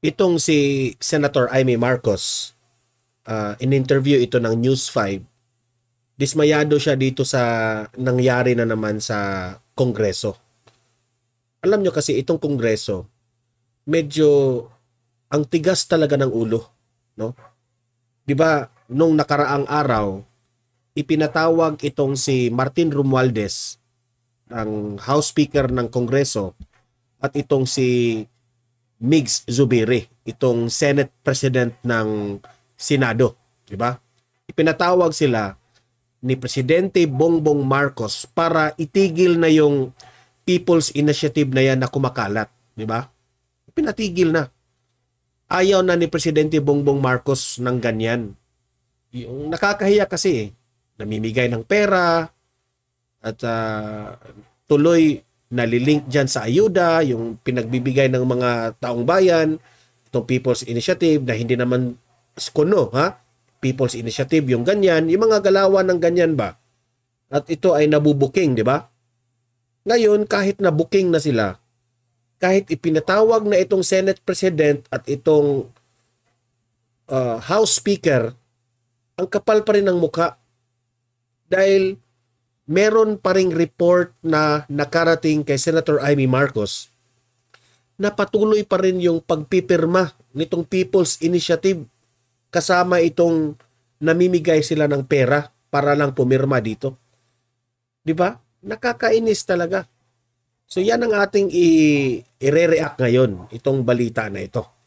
itong si Senator Amy Marcos, uh, in-interview ito ng News 5, dismayado siya dito sa nangyari na naman sa Kongreso. Alam nyo kasi itong Kongreso, medyo ang tigas talaga ng ulo. No? 'Di ba nung nakaraang araw, ipinatawag itong si Martin Romualdez ang House Speaker ng Kongreso at itong si Migs Zubiri, itong Senate President ng Senado, di ba? Ipinatawag sila ni Presidente Bongbong Marcos para itigil na yung People's Initiative na yan na kumakalat, di ba? Pinatigil na. Ayaw na ni Presidente Bongbong Marcos ng ganyan. Yung nakakahiya kasi, namimigay ng pera at uh, tuloy nalilink dyan sa ayuda, yung pinagbibigay ng mga taong bayan, itong People's Initiative na hindi naman skono, ha? People's Initiative, yung ganyan, yung mga galawan ng ganyan ba? At ito ay nabubuking, di ba? Ngayon, kahit nabuking na sila, kahit ipinatawag na itong Senate President at itong uh, House Speaker, ang kapal pa rin ng muka. Dahil meron pa ring report na nakarating kay Senator Amy Marcos na patuloy pa rin yung pagpipirma nitong People's Initiative kasama itong namimigay sila ng pera para lang pumirma dito. 'Di ba? Nakakainis talaga. So yan ang ating i-react ngayon itong balita na ito.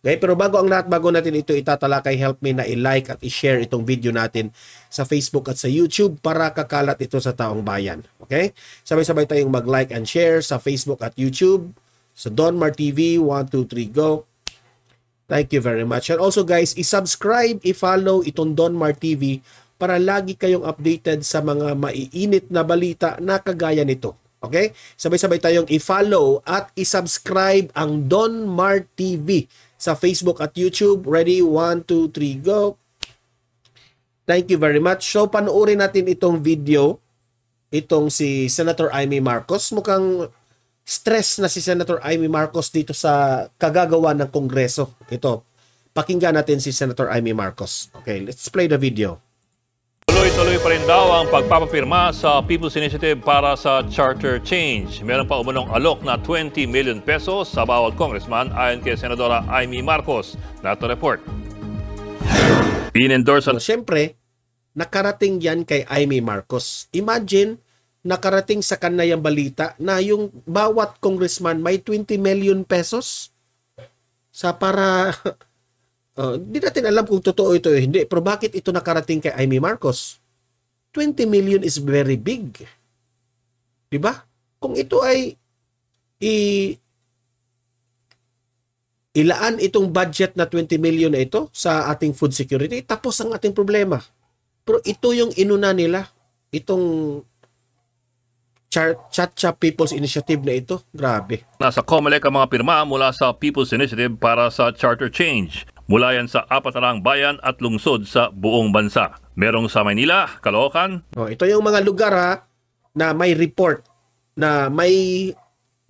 Okay, pero bago ang lahat, bago natin ito itatalakay, help me na i-like at i-share itong video natin sa Facebook at sa YouTube para kakalat ito sa taong bayan. Okay? Sabay-sabay tayong mag-like and share sa Facebook at YouTube. Sa so Don TV, 1, 2, 3, go. Thank you very much. And also guys, i-subscribe, i-follow itong Donmar TV para lagi kayong updated sa mga maiinit na balita na kagaya nito. Okay? Sabay-sabay tayong i-follow at i-subscribe ang Donmar TV sa Facebook at YouTube. Ready? 1, 2, 3, go! Thank you very much. So, panoorin natin itong video. Itong si Senator Amy Marcos. Mukhang stress na si Senator Amy Marcos dito sa kagagawa ng Kongreso. Ito, pakinggan natin si Senator Amy Marcos. Okay, let's play the video. Tuloy-tuloy pa rin daw ang pagpapapirma sa People's Initiative para sa Charter Change. Meron pa umunong alok na 20 million pesos sa bawat congressman ayon kay Senadora Amy Marcos. Nato report. Inendorse... So, Siyempre, nakarating yan kay Amy Marcos. Imagine, nakarating sa kanayang balita na yung bawat congressman may 20 million pesos sa para Ah, hindi uh, natin alam kung totoo ito o hindi. Pero bakit ito nakarating kay Amy Marcos? 20 million is very big. 'Di ba? Kung ito ay i ilaan itong budget na 20 million na ito sa ating food security, tapos ang ating problema. Pero ito yung inuna nila, itong Chacha People's Initiative na ito. Grabe. Nasa COMELEC ang mga pirma mula sa People's Initiative para sa Charter Change. Mula yan sa apat na bayan at lungsod sa buong bansa. Merong sa Maynila, Caloocan. Oh, ito yung mga lugar ha, na may report na may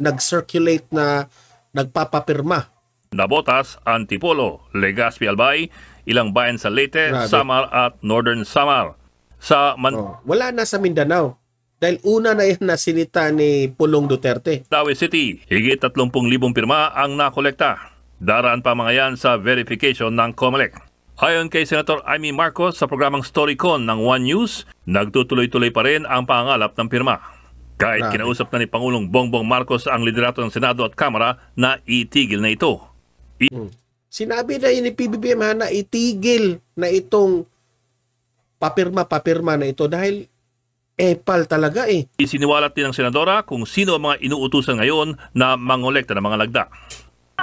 nag-circulate na nagpapapirma. Nabotas, Antipolo, Legazpi Albay, ilang bayan sa Leyte, Grabe. Samar at Northern Samar. Sa Man- oh, wala na sa Mindanao. Dahil una na yan nasinita ni Pulong Duterte. Dawe City, higit 30,000 pirma ang nakolekta. Daraan pa mga yan sa verification ng COMELEC. Ayon kay Senator Amy Marcos sa programang StoryCon ng One News, nagtutuloy-tuloy pa rin ang pangangalap ng pirma. Kahit kinausap na ni Pangulong Bongbong Marcos ang liderato ng Senado at Kamara na itigil na ito. I- hmm. Sinabi na yun ni PBBM ha, na itigil na itong papirma-papirma na ito dahil epal talaga eh. Isiniwalat din ng senadora kung sino ang mga inuutusan ngayon na mangolekta ng mga lagda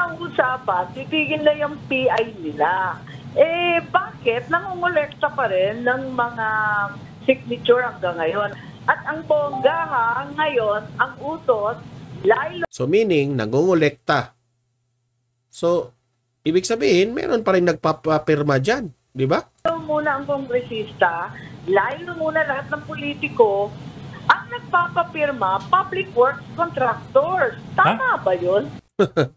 ang usapan, titigil na yung PI nila. Eh, bakit? Nangungulekta pa rin ng mga signature hanggang ngayon. At ang bongga ha, ngayon, ang utos, lalo... So meaning, nangungulekta. So, ibig sabihin, meron pa rin nagpapapirma dyan, di ba? So, muna ang kongresista, lalo muna lahat ng politiko, ang nagpapapirma, public works contractors. Tama huh? ba yun?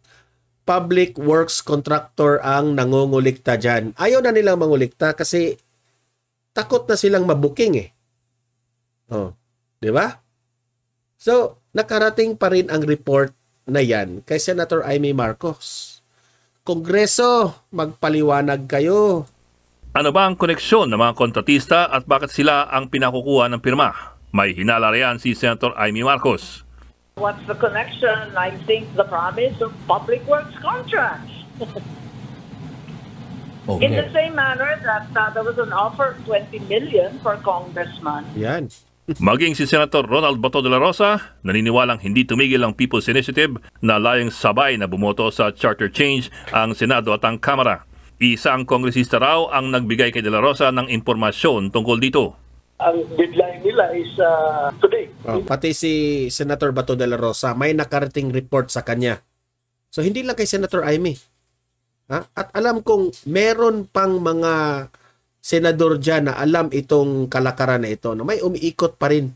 public works contractor ang nangungulikta dyan. Ayaw na nilang mangulikta kasi takot na silang mabuking eh. Oh, di ba? So, nakarating pa rin ang report na yan kay Senator Amy Marcos. Kongreso, magpaliwanag kayo. Ano ba ang koneksyon ng mga kontratista at bakit sila ang pinakukuha ng pirma? May hinala si Senator Amy Marcos what's the connection? I think the promise of public works contracts. okay. In the same manner that uh, there was an offer of 20 million for congressman. Yan. Maging si Senator Ronald Bato de la Rosa, naniniwalang hindi tumigil ang People's Initiative na layang sabay na bumoto sa charter change ang Senado at ang Kamara. Isa ang kongresista raw ang nagbigay kay de la Rosa ng impormasyon tungkol dito ang deadline nila is uh, today. Oh, pati si Senator Bato de la Rosa, may nakarating report sa kanya. So hindi lang kay Senator Aimee. Ha? At alam kong meron pang mga senador dyan na alam itong kalakaran na ito. No? May umiikot pa rin.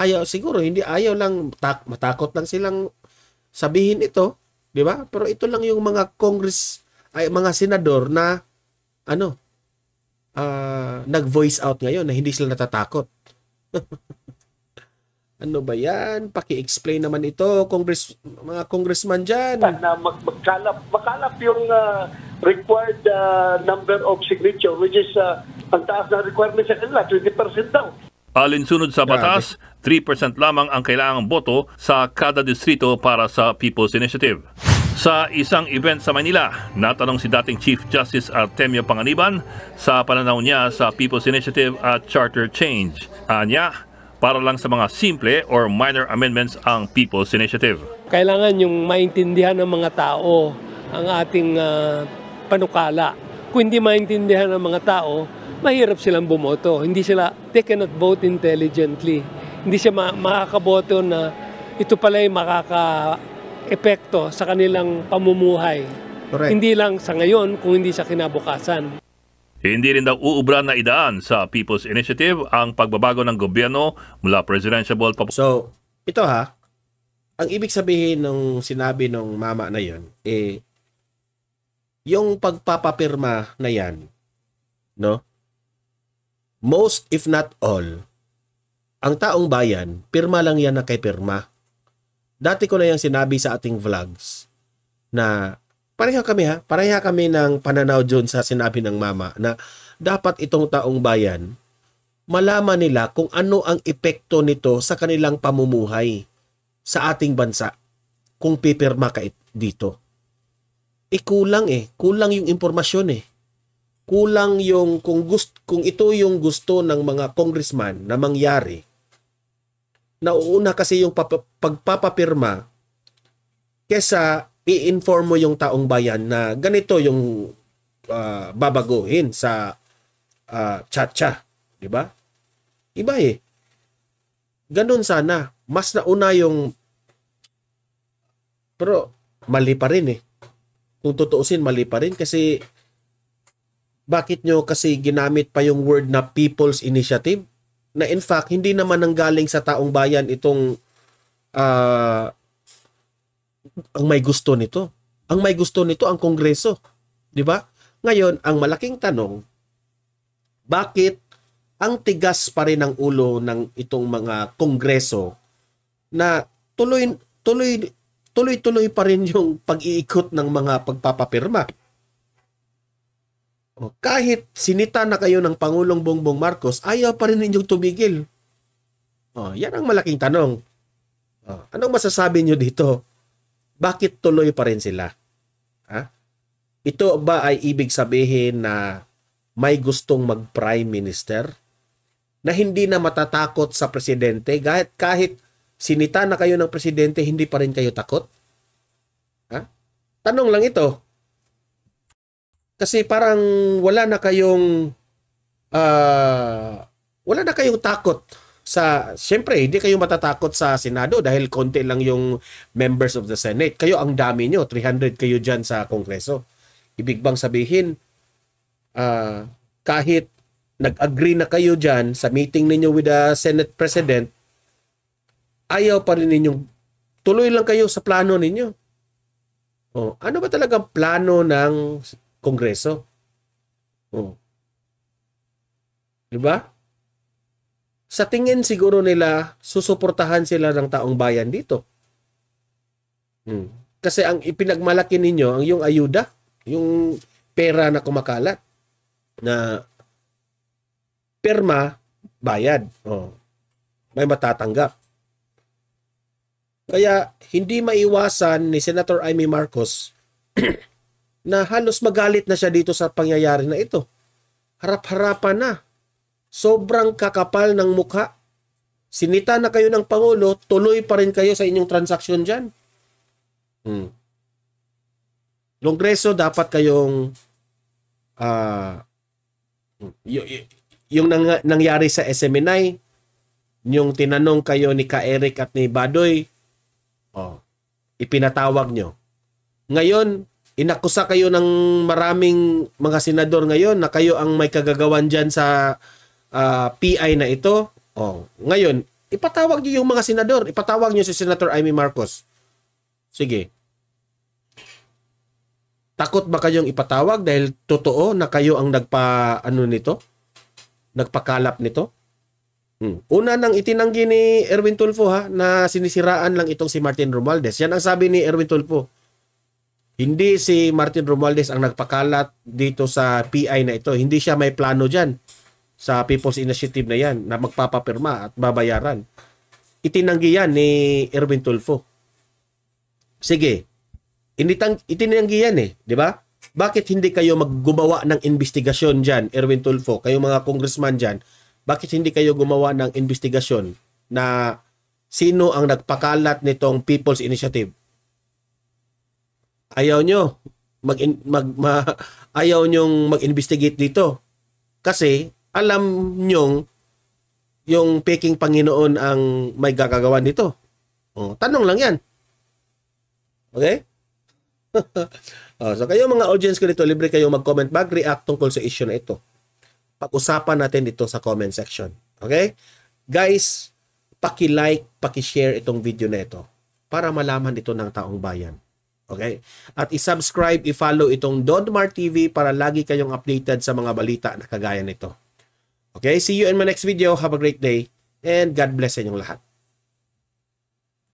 Ayaw, siguro, hindi ayaw lang, tak, matakot lang silang sabihin ito. Di ba? Pero ito lang yung mga Congress, ay mga senador na ano, uh, nag-voice out ngayon na hindi sila natatakot. ano ba yan? Paki-explain naman ito, Congress, mga congressman dyan. Na mag- magkalap, magkalap yung uh, required uh, number of signature which is uh, ang taas na requirement sa kanila, 20% daw. Alinsunod sa batas, 3% lamang ang kailangang boto sa kada distrito para sa People's Initiative. Sa isang event sa Manila, natanong si dating Chief Justice Artemio Panganiban sa pananaw niya sa People's Initiative at Charter Change. Anya, para lang sa mga simple or minor amendments ang People's Initiative. Kailangan yung maintindihan ng mga tao ang ating uh, panukala. Kung hindi maintindihan ng mga tao, mahirap silang bumoto. Hindi sila, they cannot vote intelligently. Hindi siya ma- makakaboto na ito pala ay makaka epekto sa kanilang pamumuhay. Correct. Hindi lang sa ngayon, kung hindi sa kinabukasan. Hindi rin daw uubra na idaan sa People's Initiative ang pagbabago ng gobyerno mula presidential pa. So, ito ha, ang ibig sabihin ng sinabi nung mama na yon eh yung pagpapapirma na yan no most if not all ang taong bayan pirma lang yan na kay pirma dati ko na yung sinabi sa ating vlogs na pareha kami ha, pareha kami ng pananaw dyan sa sinabi ng mama na dapat itong taong bayan malaman nila kung ano ang epekto nito sa kanilang pamumuhay sa ating bansa kung pipirma ka dito. E kulang eh, kulang yung impormasyon eh. Kulang yung kung gusto kung ito yung gusto ng mga congressman na mangyari nauuna kasi yung pagpapapirma kesa i-inform mo yung taong bayan na ganito yung uh, babaguhin sa uh, cha-cha, 'di ba? Iba eh. Ganun sana, mas nauna yung pero mali pa rin eh. Kung tutuusin, mali pa rin kasi bakit nyo kasi ginamit pa yung word na People's Initiative? na in fact hindi naman nanggaling sa taong bayan itong uh, ang may gusto nito. Ang may gusto nito ang Kongreso, 'di ba? Ngayon, ang malaking tanong, bakit ang tigas pa rin ang ulo ng itong mga Kongreso na tuloy tuloy tuloy-tuloy pa rin yung pag-iikot ng mga pagpapapirma. O, kahit sinita na kayo ng Pangulong Bongbong Marcos, ayaw pa rin ninyong tumigil. O, yan ang malaking tanong. O, anong masasabi nyo dito? Bakit tuloy pa rin sila? Ha? Ito ba ay ibig sabihin na may gustong mag-prime minister? Na hindi na matatakot sa presidente kahit, kahit sinita na kayo ng presidente, hindi pa rin kayo takot? Ha? Tanong lang ito. Kasi parang wala na kayong uh, wala na kayong takot sa syempre hindi kayo matatakot sa Senado dahil konti lang yung members of the Senate. Kayo ang dami nyo, 300 kayo diyan sa Kongreso. Ibig bang sabihin uh, kahit nag-agree na kayo diyan sa meeting ninyo with the Senate President, ayaw pa rin ninyong tuloy lang kayo sa plano ninyo. Oh, ano ba talagang plano ng Kongreso. Oh. Di ba? Sa tingin siguro nila, susuportahan sila ng taong bayan dito. Hmm. Kasi ang ipinagmalaki ninyo, ang yung ayuda, yung pera na kumakalat, na perma, bayad. Oh. May matatanggap. Kaya hindi maiwasan ni Senator Amy Marcos na halos magalit na siya dito sa pangyayari na ito. Harap-harapan na. Sobrang kakapal ng mukha. Sinita na kayo ng Pangulo, tuloy pa rin kayo sa inyong transaksyon dyan. Hmm. Kongreso, dapat kayong uh, y- yung nang- nangyari sa SMNI, yung tinanong kayo ni Ka Eric at ni Badoy, oh, ipinatawag nyo. Ngayon, inakusa kayo ng maraming mga senador ngayon na kayo ang may kagagawan dyan sa uh, ah, PI na ito. Oh, ngayon, ipatawag niyo yung mga senador. Ipatawag niyo si Senator Amy Marcos. Sige. Takot ba kayong ipatawag dahil totoo na kayo ang nagpa ano nito? Nagpakalap nito? Hmm. Una nang itinanggi ni Erwin Tulfo ha na sinisiraan lang itong si Martin Romualdez. Yan ang sabi ni Erwin Tulfo hindi si Martin Romualdez ang nagpakalat dito sa PI na ito. Hindi siya may plano dyan sa People's Initiative na yan na magpapapirma at babayaran. Itinanggi yan ni Erwin Tulfo. Sige, Initang, itinanggi yan eh, di ba? Bakit hindi kayo maggumawa ng investigasyon dyan, Erwin Tulfo, kayo mga congressman dyan, bakit hindi kayo gumawa ng investigasyon na sino ang nagpakalat nitong People's Initiative? ayaw nyo mag, mag ma, ayaw nyong mag-investigate dito. Kasi alam nyong yung peking Panginoon ang may gagagawa dito. O, tanong lang yan. Okay? oh, so kayo mga audience ko dito, libre kayo mag-comment, mag-react tungkol sa issue na ito. Pag-usapan natin dito sa comment section. Okay? Guys, paki-like, paki-share itong video na ito para malaman ito ng taong bayan. Okay? At isubscribe, i-follow itong Dodmar TV para lagi kayong updated sa mga balita na kagaya nito. Okay? See you in my next video. Have a great day and God bless sa inyong lahat.